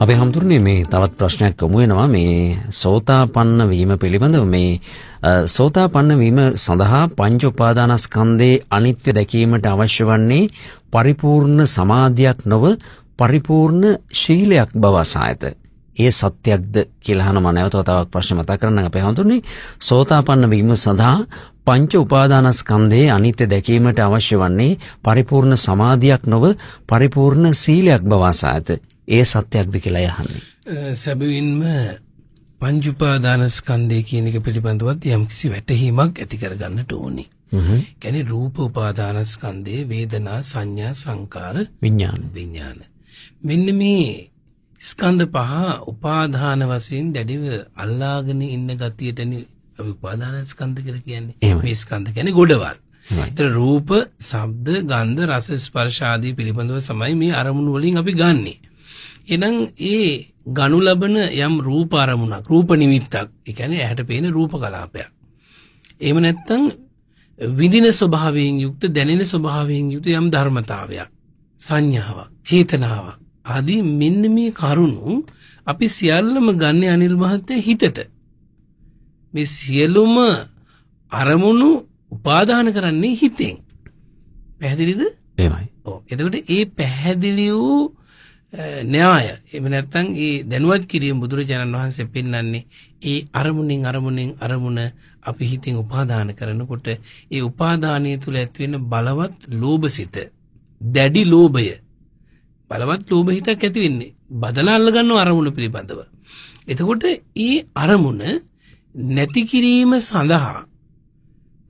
අපේ හමුදුරනේ මේ තවත් ප්‍රශ්නයක් යොමු වෙනවා මේ සෝතාපන්න වීම පිළිබඳව මේ සෝතාපන්න වීම සඳහා පංච උපාදානස්කන්ධේ අනිත්‍ය දැකීමට අවශ්‍ය වන්නේ පරිපූර්ණ සමාධියක් නොව පරිපූර්ණ ශීලයක් බව අසායත. ඒ සත්‍යයක්ද කියලා අහනවා නැවත තවක් ප්‍රශ්න මතක් කරන්න අපේ හඳුන්නේ සෝතාපන්න වීම සඳහා පංච උපාදානස්කන්ධයේ අනිත්‍ය දැකීමට අවශ්‍ය වන්නේ පරිපූර්ණ සමාධියක් නොව පරිපූර්ණ සීලයක් බව අසායත. ඒ සත්‍යයක්ද කියලා යහන්නේ. සැබවින්ම පංචඋපාදානස්කන්ධය කියන එක පිළිබඳවත් යම්කිසි වැටහීමක් ඇති කරගන්නට ඕනේ. කියන්නේ රූප උපාදානස්කන්ධයේ වේදනා සංඥා සංකාර විඥාන විඥාන. මෙන්න මේ ස්කන්ධ පහ උපාදාන වශයෙන් දැඩිව අල්ලාගෙන ඉන්න ගතියටනේ අපි උපාදානස්කන්ධ කියලා කියන්නේ. මේ ස්කන්ධ කියන්නේ ගොඩවල්. ඒතර රූප, ශබ්ද, ගන්ධ, රස, ස්පර්ශ ආදී පිළිබඳව තමයි මේ අරමුණු වලින් අපි ගන්නේ. එනම් ඒ ගනු ලබන යම් රූප අරමුණක් රූප නිමිත්තක් ඒ කියන්නේ ඇහැට පේන රූප කලාපයක්. එහෙම නැත්නම් විඳින ස්වභාවයෙන් යුක්ත දැනෙන ස්වභාවයෙන් යුක්ත යම් ධර්මතාවයක් සංඥාවක් චේතනාවක් ආදී මෙන්න මේ කරුණු අපි සියල්ලම ගන්න අනිල් මහත්තයා හිතට. මේ සියලුම අරමුණු උපාදාන කරන්නේ හිතෙන්. පැහැදිලිද? එහෙමයි. ඔව්. එතකොට ඒ පැහැදිලි වූ න්‍යාය එහෙම නැත්නම් ඒ දැනුවත් කිරීම බුදුරජාණන් වහන්සේ පෙන්වන්නේ ඒ අරමුණෙන් අරමුණෙන් අරමුණ අපි හිතින් උපාදාන කරනකොට ඒ උපාදානය තුල ඇතිවෙන බලවත් ලෝභසිත දැඩි ලෝභය බලවත් ලෝභ හිතක් ඇති වෙන්නේ බදලා අල්ල ගන්නව අරමුණ පිළිබඳව එතකොට ඒ අරමුණ නැති කිරීම සඳහා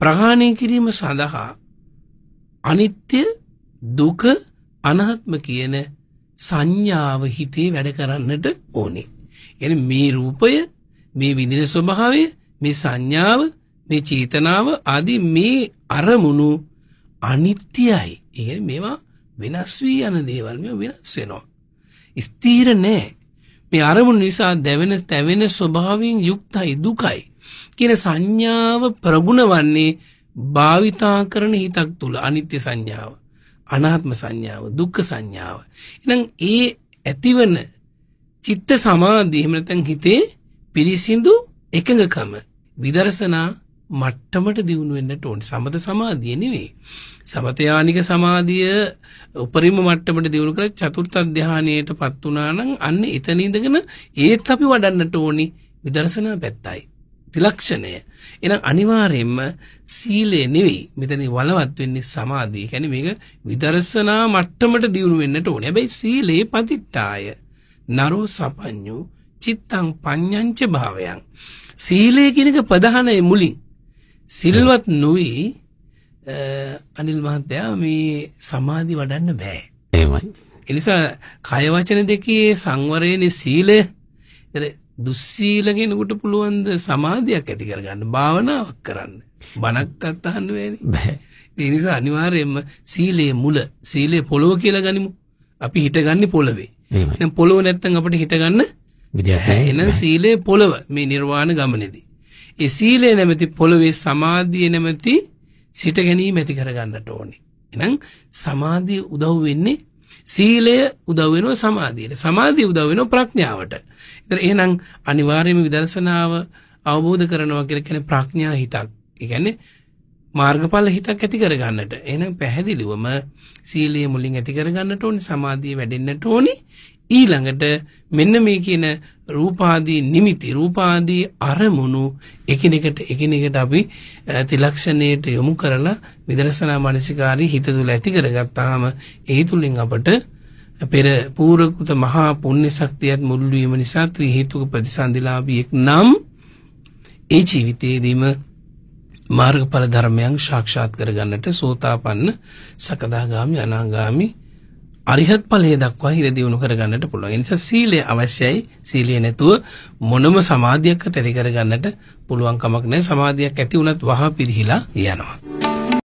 ප්‍රහාණය කිරීම සඳහා අනිත්‍ය දුක අනාත්ම කියන සංඥාව හිතේ වැඩ කරන්නට ඕනේ. يعني මේ රූපය, මේ විඳින ස්වභාවය, මේ සංඥාව, මේ චේතනාව ආදී මේ අරමුණු අනිත්‍යයි. ඒ මේවා වෙනස් වී යන දේවල් මේවා වෙනස් වෙනවා. ස්ථිර නෑ. මේ අරමුණු නිසා දැවෙන තැවෙන ස්වභාවයෙන් යුක්තයි දුකයි කියන සංඥාව ප්‍රගුණ වන්නේ භාවිතා කරන හිතක් තුල අනිත්‍ය සංඥාව. අනාත්ම සංඥාව දුක්ඛ සංඥාව. එහෙනම් ඒ ඇතිවන චිත්ත සමාධිය එහෙම නැත්නම් හිතේ පිරිසිදු එකඟකම විදර්ශනා මට්ටමට දියුණු වෙන්නට ඕනේ. සමත සමාධිය නෙවෙයි. සමත යානික සමාධිය උපරිම මට්ටමට දියුණු කරලා චතුර්ථ ධානයටපත් වුණා නම් අන්න එතන ඉඳගෙන ඒත් අපි වඩන්නට ඕනි විදර්ශනා පැත්තයි. තිලක්ෂණය. එහෙනම් අනිවාර්යයෙන්ම සීලය නෙවෙයි මෙතන වලවත් වෙන්නේ සමාධිය. කියන්නේ මේක විදර්ශනා මට්ටමට දියුණු වෙන්නට ඕනේ. හැබැයි සීලේ පතිට්ඨාය නරෝ සපඤ්ඤු චිත්තං පඤ්ඤංච භාවයන්. සීලය කියන එක ප්‍රධානයි මුලින්. සිල්වත් නොවි අනිල් මහත්තයා මේ සමාධි වඩන්න බෑ. එහෙමයි. එනිසා කය වචන දෙකේ සංවරයනේ සීලය. දුස්සීලගෙනකට පුළුවන්ද සමාධයක් ඇති කරගන්න භාවනාවක් කරන්න. බණක්කත් අහන්න බෑනේ. බෑ. ඒ නිසා අනිවාර්යයෙන්ම සීලයේ මුල සීලයේ පොළොව කියලා ගනිමු. අපි හිටගන්නේ පොළවේ. එහෙනම් පොළොව නැත්තම් අපිට හිටගන්න විදියක් නැහැ. එහෙනම් සීලයේ පොළව මේ නිර්වාණ ගමනේදී. ඒ සීලය නැමැති පොළවේ සමාධිය නැමැති සිට ගැනීම ඇති කරගන්නට ඕනේ. එහෙනම් සමාධිය උදව් වෙන්නේ සීලය උදව් වෙනවා සමාධියට. සමාධිය උදව් වෙනවා ප්‍රඥාවට. ඒතර එහෙනම් අනිවාර්යයෙන්ම විදර්ශනාව අවබෝධ කරනවා කියලා කියන්නේ ප්‍රඥා හිතක්. ඒ කියන්නේ මාර්ගඵල හිතක් ඇති කරගන්නට. එහෙනම් පැහැදිලිවම සීලය මුලින් ඇති කරගන්නට ඕනේ, සමාධිය වැඩෙන්නට ඕනේ. ඊළඟට මෙන්න මේ කියන රූපාදී නිමිති රූපාදී අරමුණු එකිනෙකට එකිනෙකට අපි තිලක්ෂණයට යොමු කරලා විදර්ශනා මානසිකාරී හිත තුළ ඇති කරගත්තාම ඒ තුලින් අපට පෙර පූර්වකృత මහා පුණ්‍ය ශක්තියත් මුල් වීම නිසා ත්‍රි හේතුක ප්‍රතිසන්දිලාභියෙක් නම් ඒ ජීවිතයේදීම මාර්ගඵල ධර්මයන් සාක්ෂාත් කරගන්නට සෝතාපන්න සකදාගාමි අනාගාමි අරිහත් ඵලයේ දක්වා හිර දියුණු කරගන්නට පුළුවන්. ඒ නිසා සීලය අවශ්‍යයි. සීලය නැතුව මොනම සමාධියක්වත් ඇති කරගන්නට පුළුවන් කමක් නැහැ. සමාධියක් ඇති වුණත් වහා පිරිහිලා යනවා.